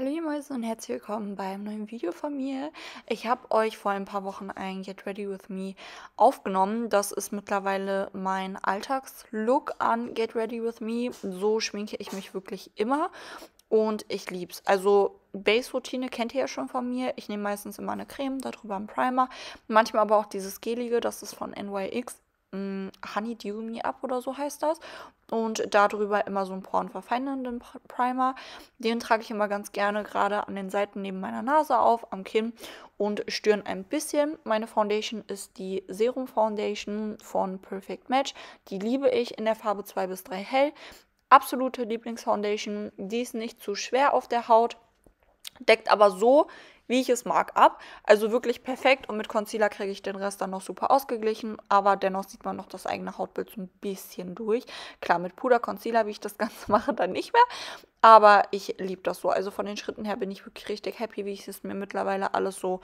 Hallo ihr Mäuse und herzlich willkommen bei einem neuen Video von mir. Ich habe euch vor ein paar Wochen ein Get Ready With Me aufgenommen. Das ist mittlerweile mein Alltagslook an Get Ready With Me. So schminke ich mich wirklich immer und ich liebe es. Also Base-Routine kennt ihr ja schon von mir. Ich nehme meistens immer eine Creme, darüber einen Primer. Manchmal aber auch dieses Gelige, das ist von NYX mh, hm, Honey Dew Me Up oder so heißt das. Und darüber immer so einen pornverfeinernden Primer. Den trage ich immer ganz gerne gerade an den Seiten neben meiner Nase auf, am Kinn und Stirn ein bisschen. Meine Foundation ist die Serum Foundation von Perfect Match. Die liebe ich in der Farbe 2 bis 3 hell. Absolute Lieblingsfoundation. Die ist nicht zu schwer auf der Haut deckt aber so, wie ich es mag, ab. Also wirklich perfekt und mit Concealer kriege ich den Rest dann noch super ausgeglichen, aber dennoch sieht man noch das eigene Hautbild so ein bisschen durch. Klar, mit Puder Concealer, wie ich das Ganze mache, dann nicht mehr, aber ich liebe das so. Also von den Schritten her bin ich wirklich richtig happy, wie ich es mir mittlerweile alles so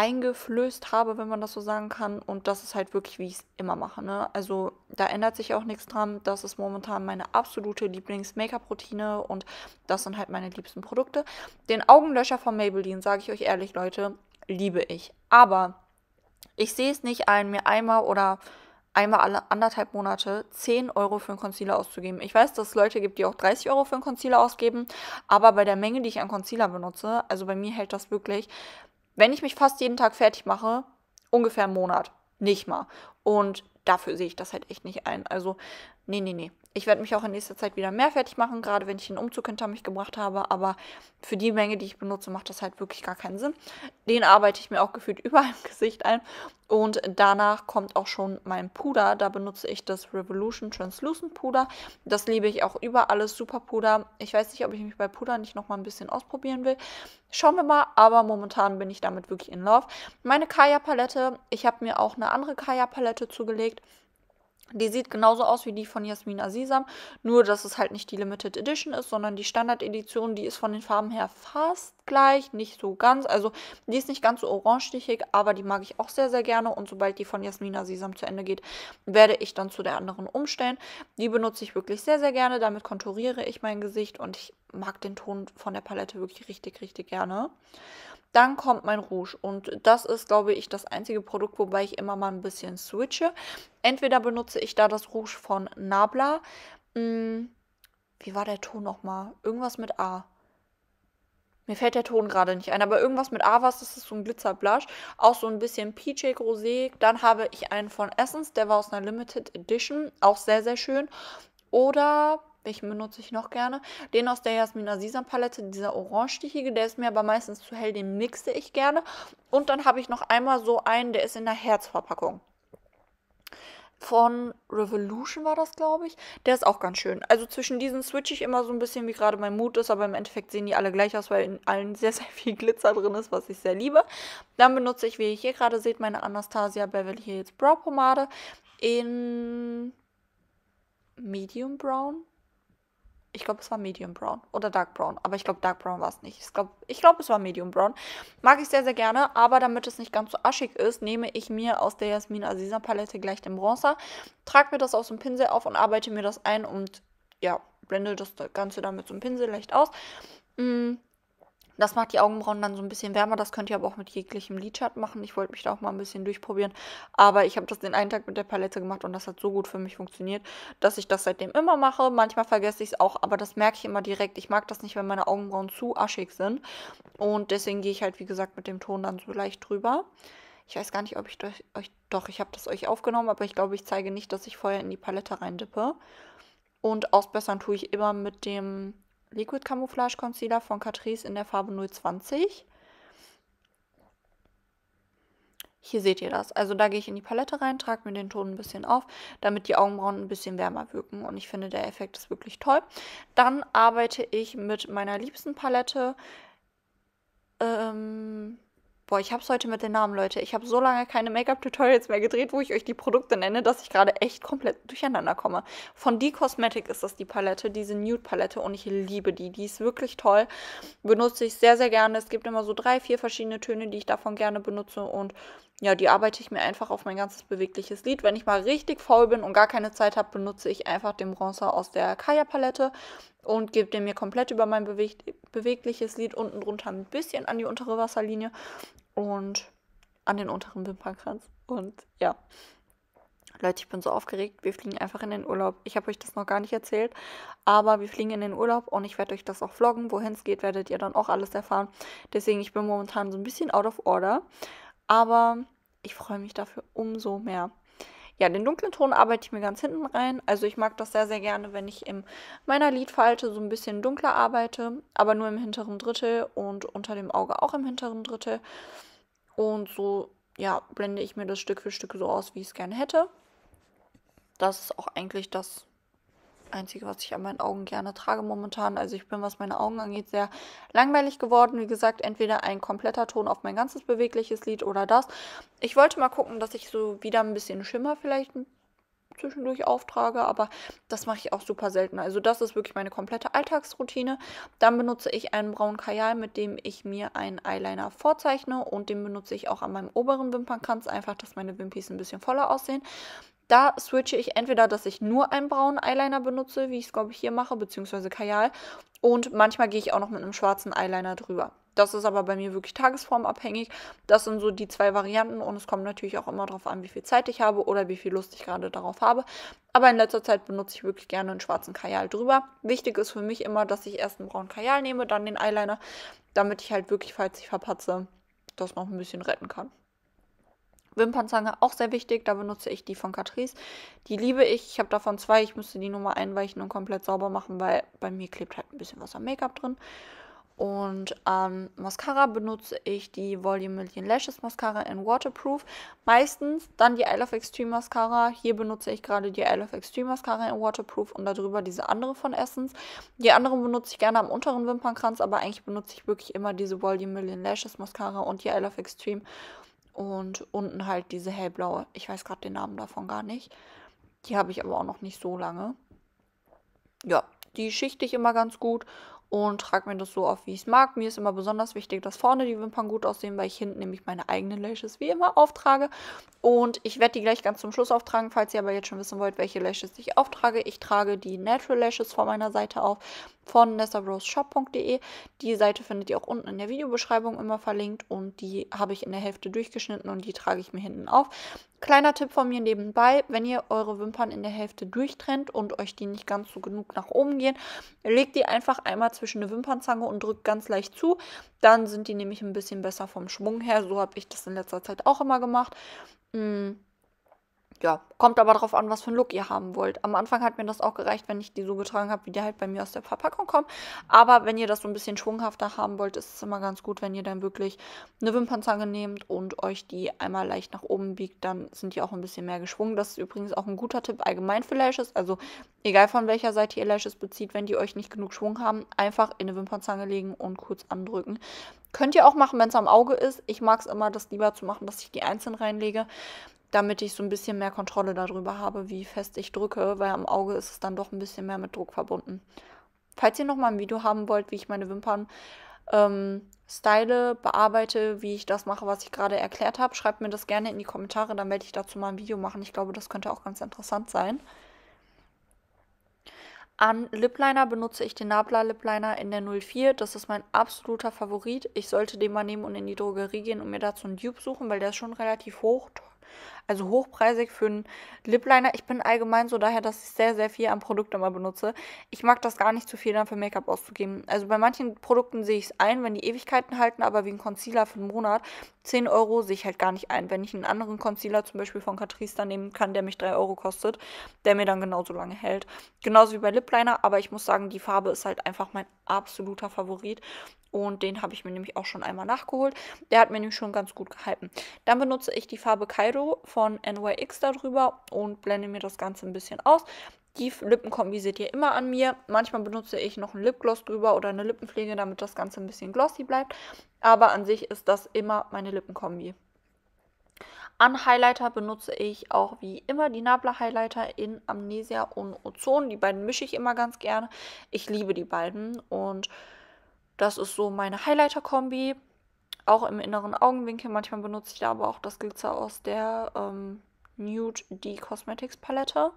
eingeflößt habe, wenn man das so sagen kann. Und das ist halt wirklich, wie ich es immer mache. Ne? Also da ändert sich auch nichts dran. Das ist momentan meine absolute Lieblings-Make-up-Routine und das sind halt meine liebsten Produkte. Den Augenlöscher von Maybelline, sage ich euch ehrlich, Leute, liebe ich. Aber ich sehe es nicht ein, mir einmal oder einmal alle anderthalb Monate 10 Euro für einen Concealer auszugeben. Ich weiß, dass es Leute gibt, die auch 30 Euro für einen Concealer ausgeben, aber bei der Menge, die ich an Concealer benutze, also bei mir hält das wirklich wenn ich mich fast jeden Tag fertig mache, ungefähr einen Monat. Nicht mal. Und dafür sehe ich das halt echt nicht ein. Also nee, nee, nee. Ich werde mich auch in nächster Zeit wieder mehr fertig machen, gerade wenn ich den Umzug hinter mich gebracht habe. Aber für die Menge, die ich benutze, macht das halt wirklich gar keinen Sinn. Den arbeite ich mir auch gefühlt überall im Gesicht ein. Und danach kommt auch schon mein Puder. Da benutze ich das Revolution Translucent Puder. Das liebe ich auch über alles. Super Puder. Ich weiß nicht, ob ich mich bei Puder nicht nochmal ein bisschen ausprobieren will. Schauen wir mal. Aber momentan bin ich damit wirklich in Love. Meine Kaya Palette. Ich habe mir auch eine andere Kaya Palette zugelegt. Die sieht genauso aus wie die von Jasmina Sisam, nur dass es halt nicht die Limited Edition ist, sondern die Standard Edition, die ist von den Farben her fast gleich, nicht so ganz. Also die ist nicht ganz so orangestichig, aber die mag ich auch sehr, sehr gerne. Und sobald die von Jasmina Sisam zu Ende geht, werde ich dann zu der anderen umstellen. Die benutze ich wirklich sehr, sehr gerne. Damit konturiere ich mein Gesicht und ich mag den Ton von der Palette wirklich richtig, richtig gerne. Dann kommt mein Rouge und das ist, glaube ich, das einzige Produkt, wobei ich immer mal ein bisschen switche. Entweder benutze ich da das Rouge von Nabla. Hm, wie war der Ton nochmal? Irgendwas mit A. Mir fällt der Ton gerade nicht ein, aber irgendwas mit Avas, das ist so ein Glitzerblush. Auch so ein bisschen peachig, rosé. Dann habe ich einen von Essence, der war aus einer Limited Edition. Auch sehr, sehr schön. Oder welchen benutze ich noch gerne? Den aus der Jasmina Sisam Palette, dieser orangestichige, der ist mir aber meistens zu hell, den mixe ich gerne. Und dann habe ich noch einmal so einen, der ist in der Herzverpackung. Von Revolution war das, glaube ich. Der ist auch ganz schön. Also zwischen diesen switche ich immer so ein bisschen, wie gerade mein Mut ist, aber im Endeffekt sehen die alle gleich aus, weil in allen sehr, sehr viel Glitzer drin ist, was ich sehr liebe. Dann benutze ich, wie ihr hier gerade seht, meine Anastasia Beverly Hills Brow Pomade in Medium Brown ich glaube, es war Medium Brown oder Dark Brown. Aber ich glaube, Dark Brown war es nicht. Ich glaube, ich glaub, es war Medium Brown. Mag ich sehr, sehr gerne. Aber damit es nicht ganz so aschig ist, nehme ich mir aus der Jasmin Aziza Palette gleich den Bronzer, trage mir das aus dem Pinsel auf und arbeite mir das ein und ja, blende das Ganze dann mit so einem Pinsel leicht aus. Mhm. Das macht die Augenbrauen dann so ein bisschen wärmer. Das könnt ihr aber auch mit jeglichem Lidschatten machen. Ich wollte mich da auch mal ein bisschen durchprobieren. Aber ich habe das den einen Tag mit der Palette gemacht und das hat so gut für mich funktioniert, dass ich das seitdem immer mache. Manchmal vergesse ich es auch, aber das merke ich immer direkt. Ich mag das nicht, wenn meine Augenbrauen zu aschig sind. Und deswegen gehe ich halt, wie gesagt, mit dem Ton dann so leicht drüber. Ich weiß gar nicht, ob ich euch... Doch, ich habe das euch aufgenommen, aber ich glaube, ich zeige nicht, dass ich vorher in die Palette reindippe. Und ausbessern tue ich immer mit dem Liquid Camouflage Concealer von Catrice in der Farbe 020. Hier seht ihr das. Also da gehe ich in die Palette rein, trage mir den Ton ein bisschen auf, damit die Augenbrauen ein bisschen wärmer wirken. Und ich finde, der Effekt ist wirklich toll. Dann arbeite ich mit meiner liebsten Palette. Ähm, Boah, ich hab's heute mit den Namen, Leute. Ich habe so lange keine Make-up-Tutorials mehr gedreht, wo ich euch die Produkte nenne, dass ich gerade echt komplett durcheinander komme. Von D Cosmetic ist das die Palette, diese Nude-Palette und ich liebe die. Die ist wirklich toll. Benutze ich sehr, sehr gerne. Es gibt immer so drei, vier verschiedene Töne, die ich davon gerne benutze und ja, die arbeite ich mir einfach auf mein ganzes bewegliches Lid. Wenn ich mal richtig faul bin und gar keine Zeit habe, benutze ich einfach den Bronzer aus der Kaya Palette und gebe den mir komplett über mein beweg bewegliches Lid unten drunter ein bisschen an die untere Wasserlinie und an den unteren Wimpernkranz. Und ja. Leute, ich bin so aufgeregt. Wir fliegen einfach in den Urlaub. Ich habe euch das noch gar nicht erzählt, aber wir fliegen in den Urlaub und ich werde euch das auch vloggen. Wohin es geht, werdet ihr dann auch alles erfahren. Deswegen, ich bin momentan so ein bisschen out of order. Aber ich freue mich dafür umso mehr. Ja, den dunklen Ton arbeite ich mir ganz hinten rein. Also ich mag das sehr, sehr gerne, wenn ich in meiner Lidfalte so ein bisschen dunkler arbeite, aber nur im hinteren Drittel und unter dem Auge auch im hinteren Drittel. Und so, ja, blende ich mir das Stück für Stück so aus, wie ich es gerne hätte. Das ist auch eigentlich das Einzige, was ich an meinen Augen gerne trage momentan. Also ich bin, was meine Augen angeht, sehr langweilig geworden. Wie gesagt, entweder ein kompletter Ton auf mein ganzes bewegliches Lid oder das. Ich wollte mal gucken, dass ich so wieder ein bisschen Schimmer vielleicht zwischendurch auftrage, aber das mache ich auch super selten. Also das ist wirklich meine komplette Alltagsroutine. Dann benutze ich einen braunen Kajal, mit dem ich mir einen Eyeliner vorzeichne und den benutze ich auch an meinem oberen Wimpernkranz, einfach, dass meine Wimpis ein bisschen voller aussehen. Da switche ich entweder, dass ich nur einen braunen Eyeliner benutze, wie ich es glaube ich hier mache, beziehungsweise Kajal. Und manchmal gehe ich auch noch mit einem schwarzen Eyeliner drüber. Das ist aber bei mir wirklich tagesformabhängig. Das sind so die zwei Varianten und es kommt natürlich auch immer darauf an, wie viel Zeit ich habe oder wie viel Lust ich gerade darauf habe. Aber in letzter Zeit benutze ich wirklich gerne einen schwarzen Kajal drüber. Wichtig ist für mich immer, dass ich erst einen braunen Kajal nehme, dann den Eyeliner, damit ich halt wirklich, falls ich verpatze, das noch ein bisschen retten kann. Wimpernzange auch sehr wichtig, da benutze ich die von Catrice. Die liebe ich, ich habe davon zwei, ich müsste die nur mal einweichen und komplett sauber machen, weil bei mir klebt halt ein bisschen was am Make-up drin. Und ähm, Mascara benutze ich die Volume Million Lashes Mascara in Waterproof. Meistens dann die I Love Extreme Mascara. Hier benutze ich gerade die I Love Extreme Mascara in Waterproof und darüber diese andere von Essence. Die andere benutze ich gerne am unteren Wimpernkranz, aber eigentlich benutze ich wirklich immer diese Volume Million Lashes Mascara und die I Love Extreme. Und unten halt diese hellblaue. Ich weiß gerade den Namen davon gar nicht. Die habe ich aber auch noch nicht so lange. Ja, die schichte ich immer ganz gut und trage mir das so auf, wie ich es mag. Mir ist immer besonders wichtig, dass vorne die Wimpern gut aussehen, weil ich hinten nämlich meine eigenen Lashes wie immer auftrage. Und ich werde die gleich ganz zum Schluss auftragen, falls ihr aber jetzt schon wissen wollt, welche Lashes ich auftrage. Ich trage die Natural Lashes von meiner Seite auf von nessabroseshop.de. Die Seite findet ihr auch unten in der Videobeschreibung immer verlinkt und die habe ich in der Hälfte durchgeschnitten und die trage ich mir hinten auf. Kleiner Tipp von mir nebenbei, wenn ihr eure Wimpern in der Hälfte durchtrennt und euch die nicht ganz so genug nach oben gehen, legt die einfach einmal zwischen eine Wimpernzange und drückt ganz leicht zu. Dann sind die nämlich ein bisschen besser vom Schwung her. So habe ich das in letzter Zeit auch immer gemacht. Hm ja, kommt aber darauf an, was für einen Look ihr haben wollt. Am Anfang hat mir das auch gereicht, wenn ich die so getragen habe, wie die halt bei mir aus der Verpackung kommen. Aber wenn ihr das so ein bisschen schwunghafter haben wollt, ist es immer ganz gut, wenn ihr dann wirklich eine Wimpernzange nehmt und euch die einmal leicht nach oben biegt, dann sind die auch ein bisschen mehr geschwungen. Das ist übrigens auch ein guter Tipp allgemein für Lashes. Also egal von welcher Seite ihr Lashes bezieht, wenn die euch nicht genug Schwung haben, einfach in eine Wimpernzange legen und kurz andrücken. Könnt ihr auch machen, wenn es am Auge ist. Ich mag es immer, das lieber zu machen, dass ich die einzeln reinlege damit ich so ein bisschen mehr Kontrolle darüber habe, wie fest ich drücke, weil am Auge ist es dann doch ein bisschen mehr mit Druck verbunden. Falls ihr nochmal ein Video haben wollt, wie ich meine Wimpern ähm, style, bearbeite, wie ich das mache, was ich gerade erklärt habe, schreibt mir das gerne in die Kommentare, dann werde ich dazu mal ein Video machen. Ich glaube, das könnte auch ganz interessant sein. An Lip Liner benutze ich den Nabla Lip Liner in der 04. Das ist mein absoluter Favorit. Ich sollte den mal nehmen und in die Drogerie gehen und mir dazu einen Dupe suchen, weil der ist schon relativ hoch. Also hochpreisig für einen Lip Liner. Ich bin allgemein so daher, dass ich sehr, sehr viel an Produkten immer benutze. Ich mag das gar nicht zu viel dann für Make-up auszugeben. Also bei manchen Produkten sehe ich es ein, wenn die Ewigkeiten halten, aber wie ein Concealer für einen Monat, 10 Euro sehe ich halt gar nicht ein. Wenn ich einen anderen Concealer zum Beispiel von Catrice dann nehmen kann, der mich 3 Euro kostet, der mir dann genauso lange hält. Genauso wie bei Lip Liner, aber ich muss sagen, die Farbe ist halt einfach mein absoluter Favorit. Und den habe ich mir nämlich auch schon einmal nachgeholt. Der hat mir nämlich schon ganz gut gehalten. Dann benutze ich die Farbe Kairo von NYX darüber und blende mir das Ganze ein bisschen aus. Die Lippenkombi seht ihr immer an mir. Manchmal benutze ich noch einen Lipgloss drüber oder eine Lippenpflege, damit das Ganze ein bisschen glossy bleibt. Aber an sich ist das immer meine Lippenkombi. An Highlighter benutze ich auch wie immer die Nabla Highlighter in Amnesia und Ozon. Die beiden mische ich immer ganz gerne. Ich liebe die beiden und das ist so meine Highlighter-Kombi. Auch im inneren Augenwinkel. Manchmal benutze ich da aber auch das Glitzer aus der ähm, Nude D Cosmetics Palette.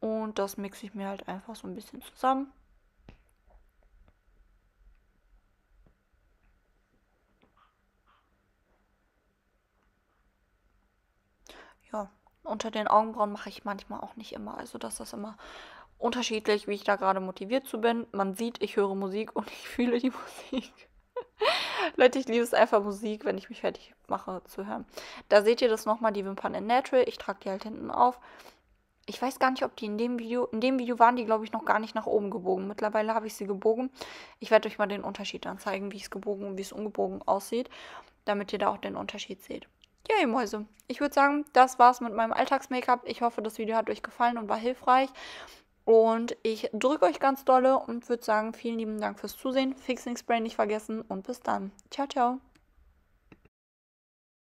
Und das mixe ich mir halt einfach so ein bisschen zusammen. ja, unter den Augenbrauen mache ich manchmal auch nicht immer. Also das ist immer unterschiedlich, wie ich da gerade motiviert zu bin. Man sieht, ich höre Musik und ich fühle die Musik. Leute, ich liebe es einfach Musik, wenn ich mich fertig mache zu hören. Da seht ihr das nochmal, die Wimpern in Natural. Ich trage die halt hinten auf. Ich weiß gar nicht, ob die in dem Video, in dem Video waren die, glaube ich, noch gar nicht nach oben gebogen. Mittlerweile habe ich sie gebogen. Ich werde euch mal den Unterschied dann zeigen, wie es gebogen und wie es ungebogen aussieht, damit ihr da auch den Unterschied seht. Ja, ihr Mäuse. Ich würde sagen, das war's mit meinem Alltags-Make-up. Ich hoffe, das Video hat euch gefallen und war hilfreich. Und ich drücke euch ganz dolle und würde sagen, vielen lieben Dank fürs Zusehen. Fixing Spray nicht vergessen und bis dann. Ciao, ciao.